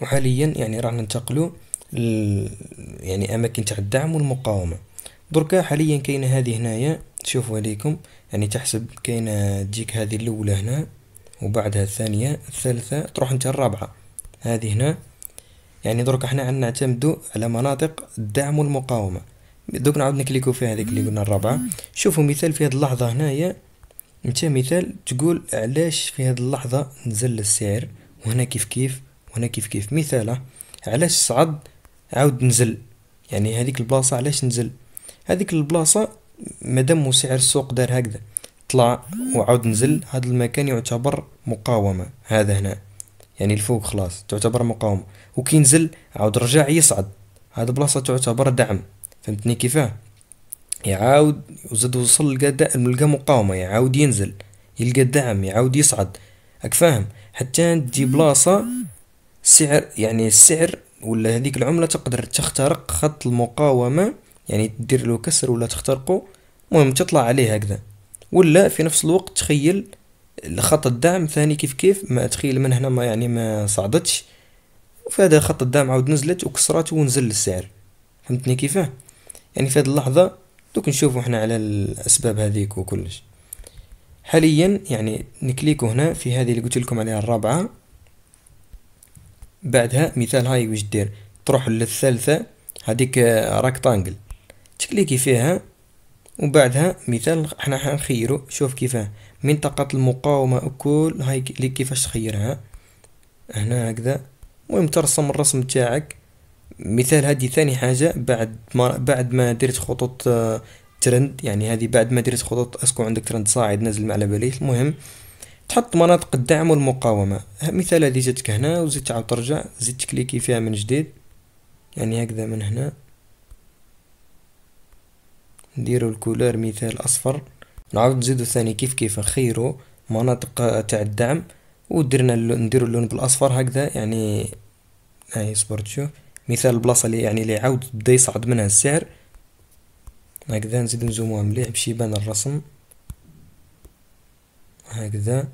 وحاليا يعني راح ننتقلوا يعني اماكن تاع الدعم والمقاومه دركا حاليا كاينه هذه هنايا شوفوا ليكم يعني تحسب كاينه تجيك هذه الاولى هنا وبعدها الثانيه الثالثه تروح انت الرابعه هذه هنا يعني حنا احنا نعتمدوا على مناطق الدعم والمقاومه دوك نعاود نكليكو في هذيك اللي قلنا الرابعه شوفوا مثال في هذه اللحظه هنايا انت مثال تقول علاش في هذه اللحظه نزل السعر وهنا كيف كيف وهنا كيف كيف مثاله علاش صعد عاود نزل يعني هذيك البلاصه علاش نزل هذيك البلاصه مادام سعر السوق دار هكذا طلع وعاود نزل هذا المكان يعتبر مقاومه هذا هنا يعني الفوق خلاص تعتبر مقاومه وكي نزل عاود رجع يصعد هذا بلاصه تعتبر دعم فهمتني كيفاه يعاود وزاد وصل لقى لقى مقاومه يعاود ينزل يلقى دعم يعاود يصعد راك فاهم حتى تجي بلاصه السعر يعني السعر ولا هذيك العمله تقدر تخترق خط المقاومه يعني دير له كسر ولا تخترقه المهم تطلع عليه هكذا ولا في نفس الوقت تخيل خط الدعم ثاني كيف كيف ما تخيل من هنا ما يعني ما صعدتش وفي هذا خط الدعم عاود نزلت وكسرات ونزل السعر فهمتني كيفاه يعني في هذه اللحظه دوك نشوفوا احنا على الاسباب هذيك وكلش حاليا يعني نكليكو هنا في هذه اللي قلت لكم عليها الرابعه بعدها مثال هاي واش دير تروح للثالثة هذيك راكتانجل آه، تكليكي فيها وبعدها مثال حنا حنخيرو شوف كيفاه منطقة المقاومة أكل هاي اللي كيفاش تخيرها هنا هكذا المهم ترسم الرسم تاعك مثال هذه ثاني حاجة بعد ما بعد ما درت خطوط ترند آه، يعني هذه بعد ما درت خطوط اسكو عندك ترند صاعد نازل ما على باليش المهم تحط مناطق الدعم والمقاومة مثال هذه جاتك هنا وزيد تعاود ترجع زيد تكليكي فيها من جديد يعني هكذا من هنا نديرو الكولور مثال اصفر نعاود نزيدو ثاني كيف كيف خيرو مناطق تاع الدعم ودرنا نديرو اللون بالاصفر هكذا يعني هاي صبر تشوف مثال البلاصه اللي يعني اللي عاود بدا يصعد منها السعر هكذا نزيد نزوموها مليح باش يبان الرسم هكذا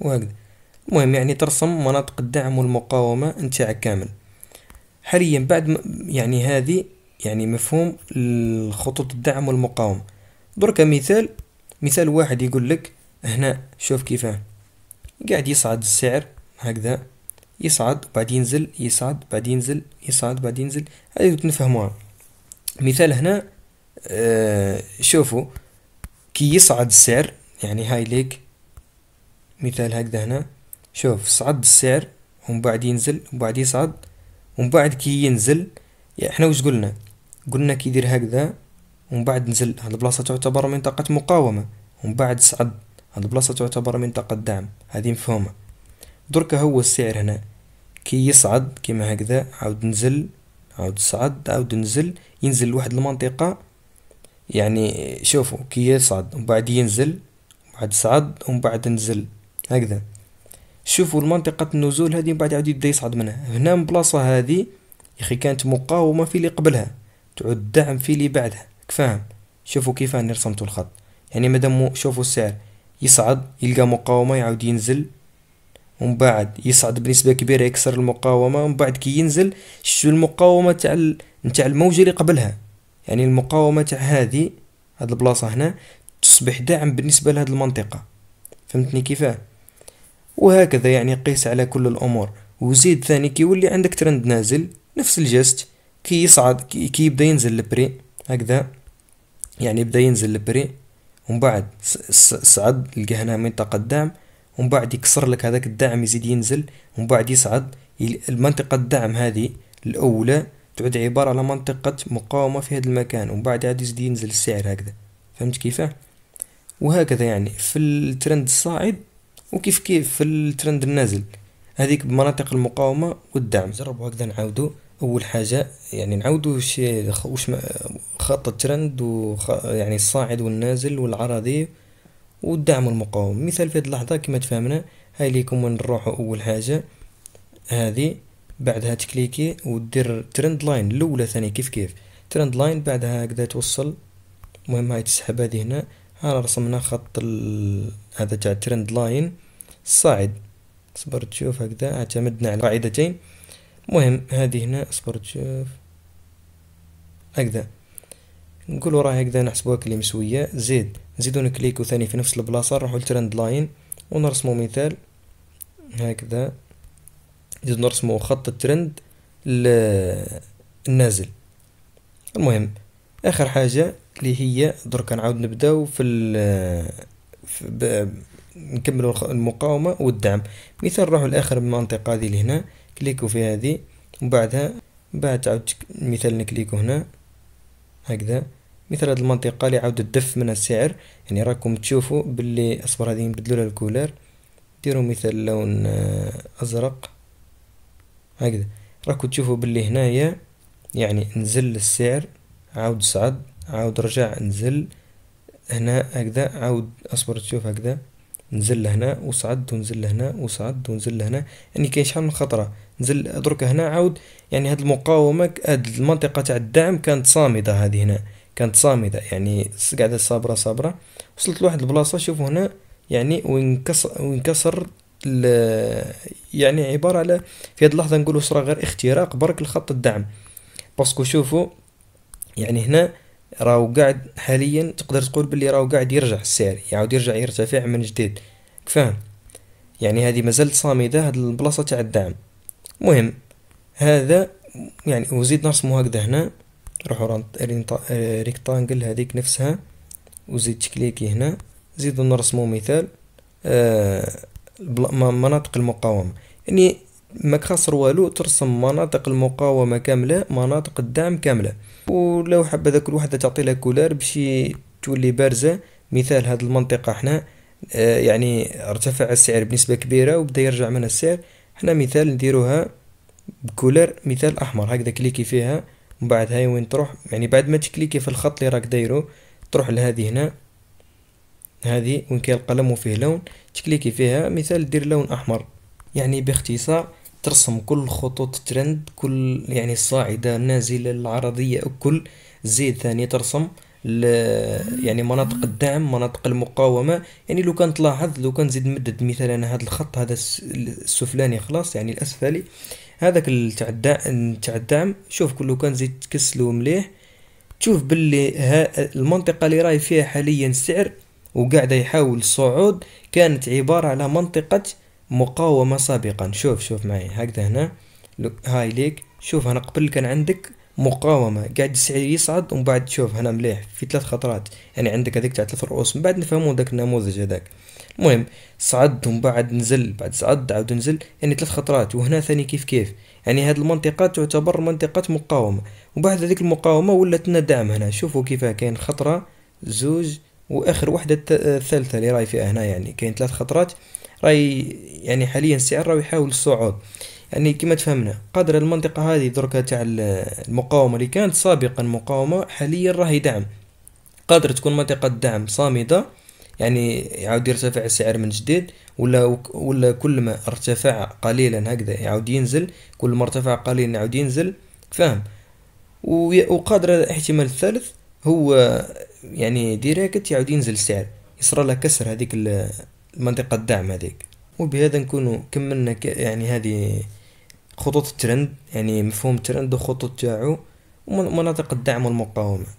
وهكذا المهم يعني ترسم مناطق الدعم والمقاومة نتاعك كامل حاليا بعد يعني هذه يعني مفهوم الخطوط الدعم والمقاومة درك مثال مثال واحد يقول لك هنا شوف كيفاه قاعد يصعد السعر هكذا يصعد بعد ينزل يصعد بعد ينزل يصعد بعد ينزل هذه تنفهموها مثال هنا آه شوفوا كي يصعد السعر يعني هاي ليك مثال هكذا هنا شوف صعد السعر ومن بعد ينزل ومن بعد يصعد ومن بعد كي ينزل يعني احنا واش قلنا قلنا كي يدير هكذا ومن بعد نزل هاد البلاصه تعتبر منطقه مقاومه ومن بعد صعد هاد البلاصه تعتبر منطقه دعم هذه مفهومه دركا هو السعر هنا كي يصعد كيما هكذا عاود نزل عاود صعد عاود نزل ينزل لواحد المنطقه يعني شوفوا كي يصعد ومن بعد ينزل بعد صعد ومن بعد نزل هكذا شوفوا المنطقة النزول هذه من بعد عاد يبدا يصعد منها هنا من بلاصة هذه يخي كانت مقاومة في اللي قبلها تعود دعم في اللي بعدها فاهم شوفوا كيف أنا رسمت الخط يعني مادام شوفوا السعر يصعد يلقى مقاومة يعاود ينزل ومن بعد يصعد بنسبة كبيرة يكسر المقاومة ومن بعد كي ينزل شو المقاومة تاع ال... تاع الموجة اللي قبلها يعني المقاومة تاع هذه هاد البلاصة هنا تصبح دعم بالنسبة لهاد المنطقة فهمتني كيفاه وهكذا يعني قيس على كل الأمور وزيد ثاني كيولي عندك ترند نازل نفس الجست كي يصعد كي, يبدا ينزل البري هكذا يعني يبدا ينزل البري ومن بعد صعد لقى هنا منطقة دعم ومن بعد يكسر لك هذاك الدعم يزيد ينزل ومن بعد يصعد المنطقة الدعم هذه الأولى تعود عبارة على منطقة مقاومة في هذا المكان ومن بعد عاد يزيد ينزل السعر هكذا فهمت كيفاه وهكذا يعني في الترند الصاعد وكيف كيف في الترند النازل هذيك بمناطق المقاومه والدعم جربوا هكذا نعاودوا اول حاجه يعني نعاودوا شي واش خط الترند وخ يعني الصاعد والنازل والعرضي والدعم والمقاومه مثال في هذه اللحظه كما تفهمنا هاي ليكم نروحوا اول حاجه هذه بعدها تكليكي ودير ترند لاين الاولى ثاني كيف كيف ترند لاين بعدها هكذا توصل المهم هاي تسحب هذه هنا ها رسمنا خط هذا تاع الترند لاين الصاعد اصبر تشوف هكذا اعتمدنا على قاعدتين مهم هذه هنا اصبر تشوف هكذا نقول راه هكذا نحسبوها كلي مسويه زيد نزيدو نكليكو ثاني في نفس البلاصة نروحو لترند لاين ونرسمو مثال هكذا نزيدو نرسمو خط الترند النازل المهم اخر حاجه اللي هي درك نعاود نبداو في, نكملوا المقاومه والدعم مثال نروحوا لاخر المنطقه هذه لهنا كليكو في هذه ومن بعدها بعد تعاود مثال نكليكو هنا هكذا مثل هذه المنطقه اللي عاود تدف منها السعر يعني راكم تشوفوا باللي اصبر هذه نبدلوا لها الكولر ديروا مثل لون آه، ازرق هكذا راكم تشوفوا باللي هنايا يعني نزل السعر عاود صعد عاود رجع نزل هنا هكذا عاود اصبر تشوف هكذا نزل لهنا وصعد ونزل لهنا وصعد ونزل لهنا يعني كاين شحال من خطره نزل درك هنا عاود يعني هاد المقاومه هاد المنطقه تاع الدعم كانت صامده هذه هنا كانت صامده يعني قاعده صابره صابره وصلت لواحد البلاصه شوفوا هنا يعني وينكسر وينكسر يعني عباره على في هاد اللحظه نقولوا صرا غير اختراق برك الخط الدعم باسكو شوفوا يعني هنا راهو قاعد حاليا تقدر تقول باللي راهو قاعد يرجع السعر يعاود يرجع يرتفع من جديد كفاه يعني هذه مازالت صامدة هاد البلاصة تاع الدعم مهم هذا يعني وزيد نرسمو هكذا هنا نروحو آه، ريكتانجل هذيك نفسها وزيد تكليكي هنا زيدو نرسمو مثال آه مناطق المقاومة يعني ما خسر والو ترسم مناطق المقاومه كامله مناطق الدعم كامله ولو حب هذاك الوحده تعطي لها كولار بشي تولي بارزه مثال هذه المنطقه حنا آه، يعني ارتفع السعر بنسبه كبيره وبدا يرجع منها السعر حنا مثال نديروها بكولر مثال احمر هكذا كليكي فيها ومن بعد هاي وين تروح يعني بعد ما تكليكي في الخط اللي راك دايره تروح لهذه هنا هذه وين كاين القلم وفيه لون تكليكي فيها مثال دير لون احمر يعني باختصار ترسم كل خطوط ترند كل يعني الصاعدة النازلة العرضية كل زيد ثاني ترسم يعني مناطق الدعم مناطق المقاومة يعني لو كان تلاحظ لو كان نزيد نمدد مثلا هذا الخط هذا السفلاني خلاص يعني الأسفلي هذاك تاع الدعم تاع الدعم شوف لو كان زيد تكسلو مليح تشوف باللي ها المنطقة اللي راي فيها حاليا السعر وقاعدة يحاول الصعود كانت عبارة على منطقة مقاومة سابقا شوف شوف معي هكذا هنا هاي ليك شوف هنا قبل كان عندك مقاومة قاعد يصعد ومن بعد شوف هنا مليح في ثلاث خطرات يعني عندك هذيك تاع ثلاث رؤوس من بعد نفهمو ذاك النموذج هذاك المهم صعد ومن بعد نزل بعد صعد عاود نزل يعني ثلاث خطرات وهنا ثاني كيف كيف يعني هذه المنطقة تعتبر منطقة مقاومة وبعد هذيك المقاومة ولات لنا دعم هنا شوفوا كيف كاين خطرة زوج واخر وحدة الثالثة اللي راي فيها هنا يعني كاين ثلاث خطرات راي يعني حاليا السعر راه يحاول الصعود يعني كما تفهمنا قدر المنطقة هذه دركا تاع المقاومة اللي كانت سابقا مقاومة حاليا راهي دعم قادر تكون منطقة دعم صامدة يعني يعاود يرتفع السعر من جديد ولا ولا كل ما ارتفع قليلا هكذا يعاود ينزل كل ما ارتفع قليلا يعاود ينزل فاهم وقادر الاحتمال الثالث هو يعني ديريكت يعاود ينزل السعر يصرى له كسر هذيك منطقة الدعم هذيك وبهذا نكون كملنا يعني هذه خطوط الترند يعني مفهوم الترند وخطوط تاعو ومناطق الدعم والمقاومة